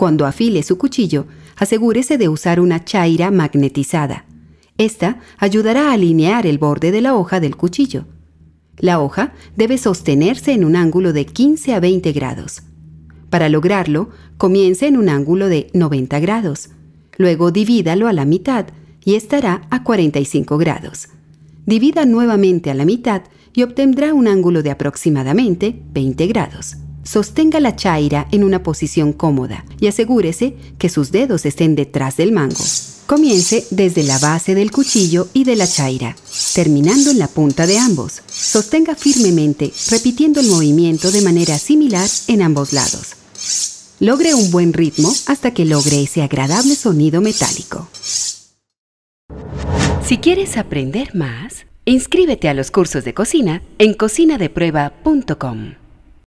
Cuando afile su cuchillo, asegúrese de usar una chaira magnetizada. Esta ayudará a alinear el borde de la hoja del cuchillo. La hoja debe sostenerse en un ángulo de 15 a 20 grados. Para lograrlo, comience en un ángulo de 90 grados. Luego divídalo a la mitad y estará a 45 grados. Divida nuevamente a la mitad y obtendrá un ángulo de aproximadamente 20 grados. Sostenga la chaira en una posición cómoda y asegúrese que sus dedos estén detrás del mango. Comience desde la base del cuchillo y de la chaira, terminando en la punta de ambos. Sostenga firmemente, repitiendo el movimiento de manera similar en ambos lados. Logre un buen ritmo hasta que logre ese agradable sonido metálico. Si quieres aprender más, inscríbete a los cursos de cocina en cocinadeprueba.com.